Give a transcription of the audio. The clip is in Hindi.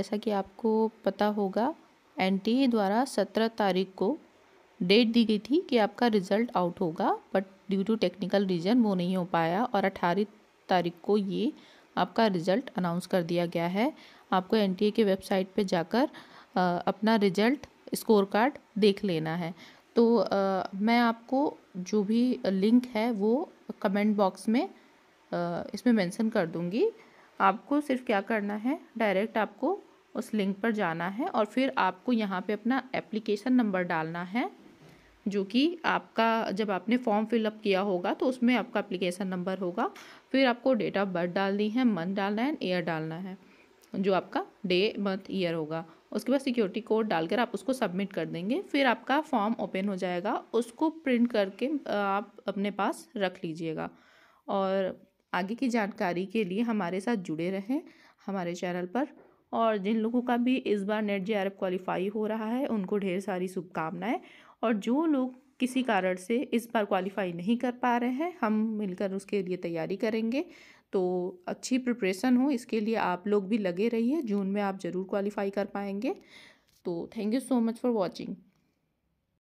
जैसा कि आपको पता होगा एनटीए द्वारा सत्रह तारीख को डेट दी गई थी कि आपका रिजल्ट आउट होगा but due to technical reason वो नहीं हो पाया और अट्ठारह तारीख को ये आपका रिजल्ट अनाउंस कर दिया गया है आपको एनटीए के वेबसाइट पे जाकर अपना रिजल्ट स्कोर कार्ड देख लेना है तो आ, मैं आपको जो भी लिंक है वो कमेंट बॉक्स में आ, इसमें मेंशन कर दूँगी आपको सिर्फ क्या करना है डायरेक्ट आपको उस लिंक पर जाना है और फिर आपको यहाँ पे अपना एप्लीकेशन नंबर डालना है जो कि आपका जब आपने फॉर्म फिलअप किया होगा तो उसमें आपका एप्लीकेशन नंबर होगा फिर आपको डेट ऑफ बर्थ डालनी है मंथ डालना है ईयर डालना है जो आपका डे मंथ ईयर होगा उसके बाद सिक्योरिटी कोड डालकर आप उसको सबमिट कर देंगे फिर आपका फॉर्म ओपन हो जाएगा उसको प्रिंट करके आप अपने पास रख लीजिएगा और आगे की जानकारी के लिए हमारे साथ जुड़े रहें हमारे चैनल पर और जिन लोगों का भी इस बार नेट जे क्वालिफाई हो रहा है उनको ढेर सारी शुभकामनाएं और जो लोग किसी कारण से इस बार क्वालिफाई नहीं कर पा रहे हैं हम मिलकर उसके लिए तैयारी करेंगे तो अच्छी प्रिपरेशन हो इसके लिए आप लोग भी लगे रहिए जून में आप ज़रूर क्वालिफाई कर पाएंगे तो thank you so much for watching